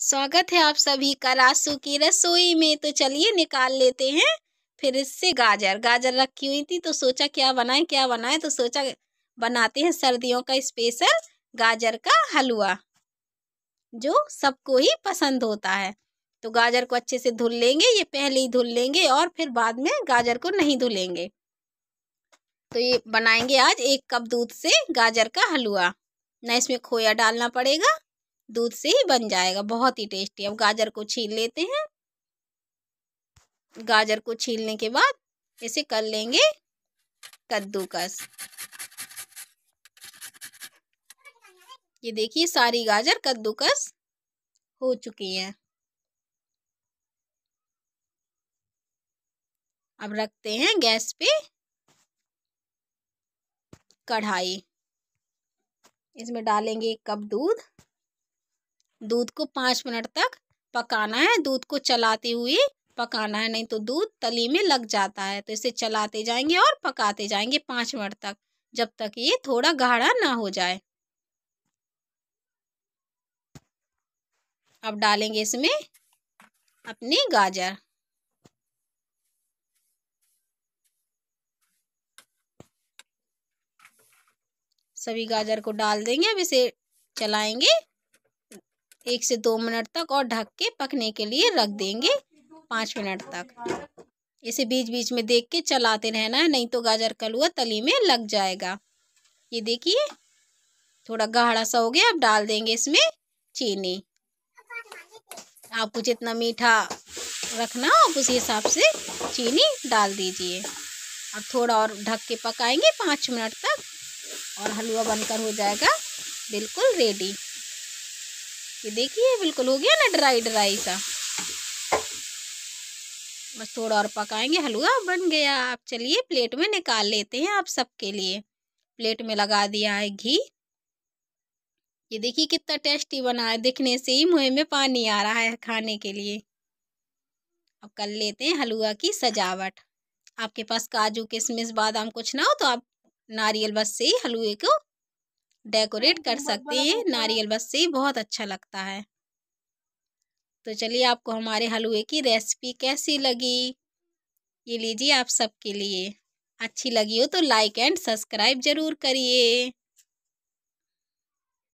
स्वागत है आप सभी का रासू की रसोई में तो चलिए निकाल लेते हैं फिर इससे गाजर गाजर रखी हुई थी तो सोचा क्या बनाए क्या बनाए तो सोचा बनाते हैं सर्दियों का स्पेशल गाजर का हलवा जो सबको ही पसंद होता है तो गाजर को अच्छे से धुल लेंगे ये पहले ही धुल लेंगे और फिर बाद में गाजर को नहीं धुलेंगे तो ये बनाएंगे आज एक कप दूध से गाजर का हलवा ना इसमें खोया डालना पड़ेगा दूध से ही बन जाएगा बहुत ही टेस्टी अब गाजर को छील लेते हैं गाजर को छीलने के बाद इसे कर लेंगे कद्दूकस ये देखिए सारी गाजर कद्दूकस हो चुकी है अब रखते हैं गैस पे कढ़ाई इसमें डालेंगे एक कप दूध दूध को पाँच मिनट तक पकाना है दूध को चलाते हुए पकाना है नहीं तो दूध तली में लग जाता है तो इसे चलाते जाएंगे और पकाते जाएंगे पाँच मिनट तक जब तक ये थोड़ा गाढ़ा ना हो जाए अब डालेंगे इसमें अपने गाजर सभी गाजर को डाल देंगे अब इसे चलाएंगे एक से दो मिनट तक और ढक के पकने के लिए रख देंगे पाँच मिनट तक इसे बीच बीच में देख के चलाते रहना है नहीं तो गाजर का तली में लग जाएगा ये देखिए थोड़ा गाढ़ा सा हो गया अब डाल देंगे इसमें चीनी आपको जितना मीठा रखना आप उसी हिसाब से चीनी डाल दीजिए अब थोड़ा और ढक के पकाएंगे पाँच मिनट तक और हलवा बनकर हो जाएगा बिल्कुल रेडी ये देखिए बिल्कुल हो गया ना ड्राई ड्राई सा बस थोड़ा और पकाएंगे हलवा बन गया आप चलिए प्लेट में निकाल लेते हैं आप सबके लिए प्लेट में लगा दिया है घी ये देखिए कितना टेस्टी बना है दिखने से ही मुँह में पानी आ रहा है खाने के लिए अब कर लेते हैं हलवा की सजावट आपके पास काजू किशमिश बादाम कुछ ना हो तो आप नारियल बस से ही हलवे को डेकोरेट कर सकते हैं नारियल बस से बहुत अच्छा लगता है तो चलिए आपको हमारे हलवे की रेसिपी कैसी लगी ये लीजिए आप सबके लिए अच्छी लगी हो तो लाइक एंड सब्सक्राइब ज़रूर करिए